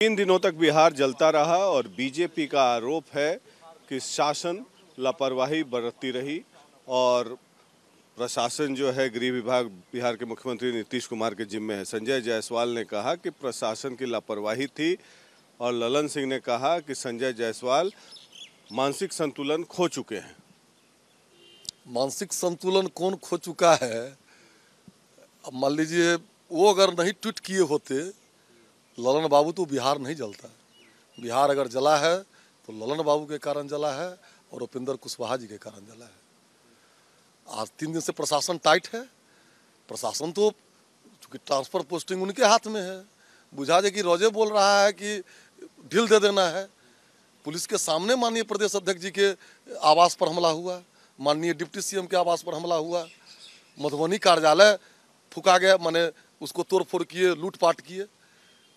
तीन दिनों तक बिहार जलता रहा और बीजेपी का आरोप है कि शासन लापरवाही बरतती रही और प्रशासन जो है गृह विभाग बिहार के मुख्यमंत्री नीतीश कुमार के जिम्मे है संजय जायसवाल ने कहा कि प्रशासन की लापरवाही थी और ललन सिंह ने कहा कि संजय जायसवाल मानसिक संतुलन खो चुके हैं मानसिक संतुलन कौन खो चुका है मान लीजिए वो अगर नहीं ट्वीट किए होते ललन बाबू तो बिहार नहीं जलता बिहार अगर जला है तो ललन बाबू के कारण जला है और उपेंद्र कुशवाहा जी के कारण जला है आज तीन दिन से प्रशासन टाइट है प्रशासन तो चूँकि ट्रांसफर पोस्टिंग उनके हाथ में है बुझा दे कि रोजे बोल रहा है कि ढील दे देना है पुलिस के सामने माननीय प्रदेश अध्यक्ष जी के आवास पर हमला हुआ माननीय डिप्टी सीएम के आवास पर हमला हुआ मधुबनी कार्यालय फुका गया माने उसको तोड़फोड़ किए लूटपाट किए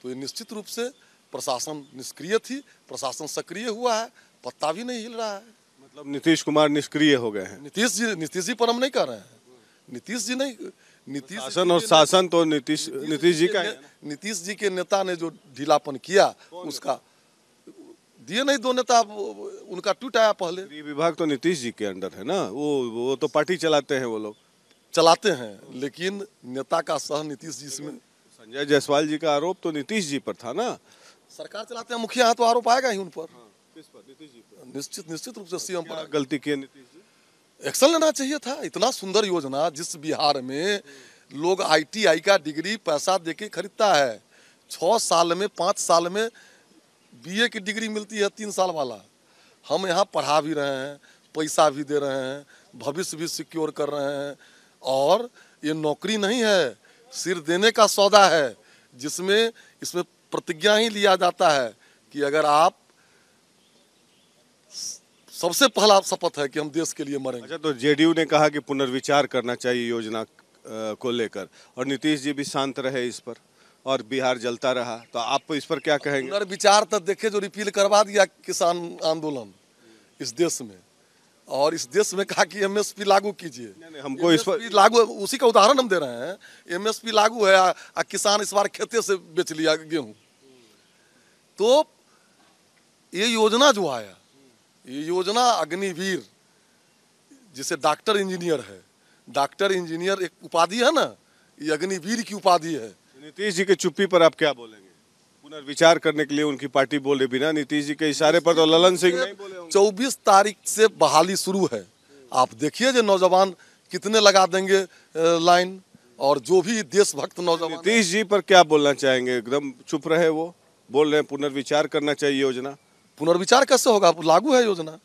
तो ये निश्चित रूप से प्रशासन निष्क्रिय थी प्रशासन सक्रिय हुआ है पत्ता भी नहीं हिल रहा है मतलब नीतीश कुमार निष्क्रिय हो गए हैं नीतीश जी नीतीश जी पर हम नहीं कर रहे हैं नीतीश जी नहीं नीतीश शासन और शासन तो नीतीश नीतीश जी का नीतीश जी के नेता ने जो ढीलापन किया उसका दिए नहीं दो नेता उनका टूट आया पहले विभाग तो नीतीश जी के अंडर है ना वो वो तो पार्टी चलाते हैं वो लोग चलाते हैं लेकिन नेता का सह नीतीश जी इसमें संजय जायसवाल जी का आरोप तो नीतीश जी पर था ना सरकार चलाते हैं मुखिया तो आरोप आएगा ही उन पर हाँ, निश्चित निश्चित रूप से सीएम पर गलती किए नीतीश जी एक्शन लेना चाहिए था इतना सुंदर योजना जिस बिहार में लोग आईटीआई का डिग्री पैसा देके खरीदता है छः साल में पाँच साल में बीए की डिग्री मिलती है तीन साल वाला हम यहाँ पढ़ा भी रहे हैं पैसा भी दे रहे हैं भविष्य भी सिक्योर कर रहे हैं और ये नौकरी नहीं है सिर देने का सौदा है जिसमें इसमें प्रतिज्ञा ही लिया जाता है कि अगर आप सबसे पहला शपथ है कि हम देश के लिए मरेंगे अच्छा तो जेडीयू ने कहा कि पुनर्विचार करना चाहिए योजना को लेकर और नीतीश जी भी शांत रहे इस पर और बिहार जलता रहा तो आप इस पर क्या कहेंगे पुनर्विचार तो देखे जो रिपील करवा दिया किसान आंदोलन इस देश में और इस देश में कहा कि एमएसपी लागू कीजिए हमको इस पर लागू उसी का उदाहरण हम दे रहे हैं एमएसपी लागू है आ, किसान इस बार खेते से बेच लिया गेहूं तो ये योजना जो आया ये योजना अग्निवीर जिसे डॉक्टर इंजीनियर है डॉक्टर इंजीनियर एक उपाधि है ना ये अग्निवीर की उपाधि है नीतीश जी के चुप्पी पर आप क्या बोले पुनर्विचार करने के लिए उनकी पार्टी बोले बिना नीतीश जी के इशारे पर तो ललन सिंह चौबीस तारीख से बहाली शुरू है आप देखिए जो नौजवान कितने लगा देंगे लाइन और जो भी देशभक्त नौजवान नीतीश जी पर क्या बोलना चाहेंगे एकदम चुप रहे वो बोल रहे हैं पुनर्विचार करना चाहिए योजना पुनर्विचार कैसे होगा लागू है योजना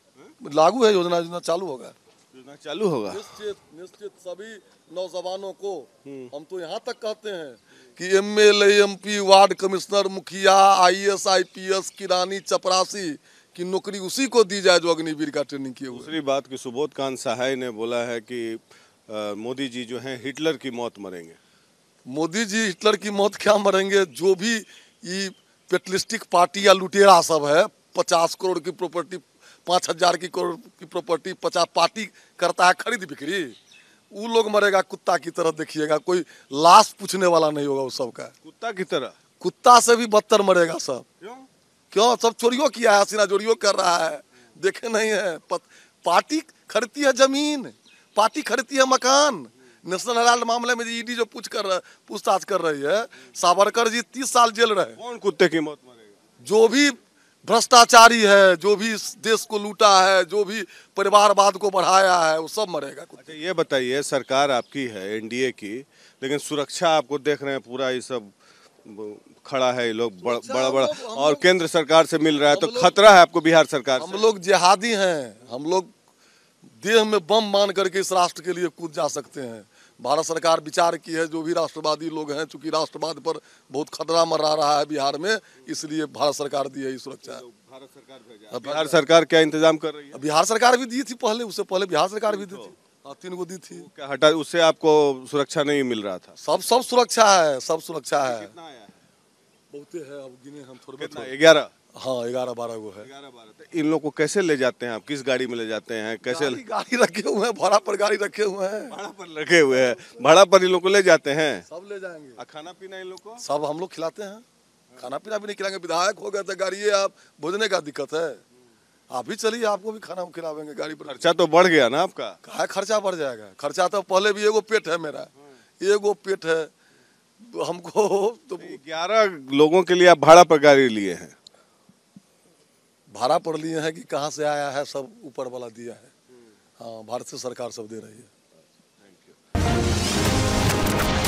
लागू है योजना योजना चालू होगा योजना चालू होगा निश्चित निश्चित सभी नौजवानों को हम्म। हम तो यहाँ तक कहते हैं कि M L MP ward commissioner मुखिया आईएएस आईपीएस किरानी चपरासी की नौकरी उसी को दी जाए जो अग्निवीर का ट्रेनिंग किया दूसरी बात कि सुबोध कांत सहाय ने बोला है कि मोदी जी जो हैं हिटलर की मौत मरेंगे मोदी जी हिटलर की मौत क्या मरेंगे जो भी ये पेटलिस्टिक पार्टी या लुटेरा सब है पचास करोड़ की प्रॉपर्टी पाँच हजार की करोड़ की प्रॉपर्टी पचास पार्टी करता है खरीद बिक्री वो लोग मरेगा कुत्ता की तरह देखिएगा कोई लाश पूछने वाला नहीं होगा उस सबका कुत्ता की तरह कुत्ता से भी बदतर मरेगा सब क्यों क्यों सब चोरियों किया है सीना चोरियो कर रहा है देखे नहीं है पत, पार्टी खरीदती है जमीन पार्टी खरीदती है मकान नेशनल हेराल्ड मामले में ईडी e जो पूछ कर पूछताछ कर रही है सावरकर जी तीस साल जेल रहे कौन कुत्ते की मौत मरेगा जो भी भ्रष्टाचारी है जो भी इस देश को लूटा है जो भी परिवारवाद को बढ़ाया है वो सब मरेगा कुछ अच्छा, ये बताइए सरकार आपकी है एनडीए की लेकिन सुरक्षा आपको देख रहे हैं पूरा ये सब खड़ा है ये लोग बड़, बड़ा बड़ा और केंद्र सरकार से मिल रहा है तो खतरा है आपको बिहार सरकार हम लोग जिहादी हैं हम लोग देह में बम मान करके इस राष्ट्र के लिए कूद जा सकते हैं भारत सरकार विचार की है जो भी राष्ट्रवादी लोग हैं चूंकि राष्ट्रवाद पर बहुत खतरा मरा रहा है बिहार में इसलिए भारत सरकार दी है सुरक्षा सरकार बिहार सरकार क्या इंतजाम कर रही है बिहार सरकार भी दी थी पहले उससे पहले बिहार सरकार भी दी थी हाँ, तीन गो दी थी हटा उससे आपको सुरक्षा नहीं मिल रहा था सब सब सुरक्षा है सब सुरक्षा है बहुत है अब गिने हम थोड़े ग्यारह हाँ ग्यारह बारह गो है ग्यारह बारह तो इन लोग को कैसे ले जाते हैं आप किस गाड़ी में ले जाते हैं कैसे गाड़ी, गाड़ी रखे हुए हैं भाड़ा पर गाड़ी रखे हुए हैं भाड़ा पर रखे हुए हैं भाड़ा पर इन लोग को ले जाते हैं सब ले जाएंगे खाना पीना इन लोग को सब हम लोग खिलाते हैं खाना पीना भी नहीं खिलाएंगे विधायक हो गए तो गाड़ी आप भोजने का दिक्कत है आप भी चलिए आपको भी खाना खिलावेंगे गाड़ी पर खर्चा तो बढ़ गया ना आपका कहा खर्चा बढ़ जाएगा खर्चा तो पहले भी एगो पेट है मेरा एगो पेट है हमको तो ग्यारह लोगों के लिए आप भाड़ा पर गाड़ी लिए हैं भाड़ा पड़ लिए हैं कि कहाँ से आया है सब ऊपर वाला दिया है हम्म। हाँ भारत से सरकार सब दे रही है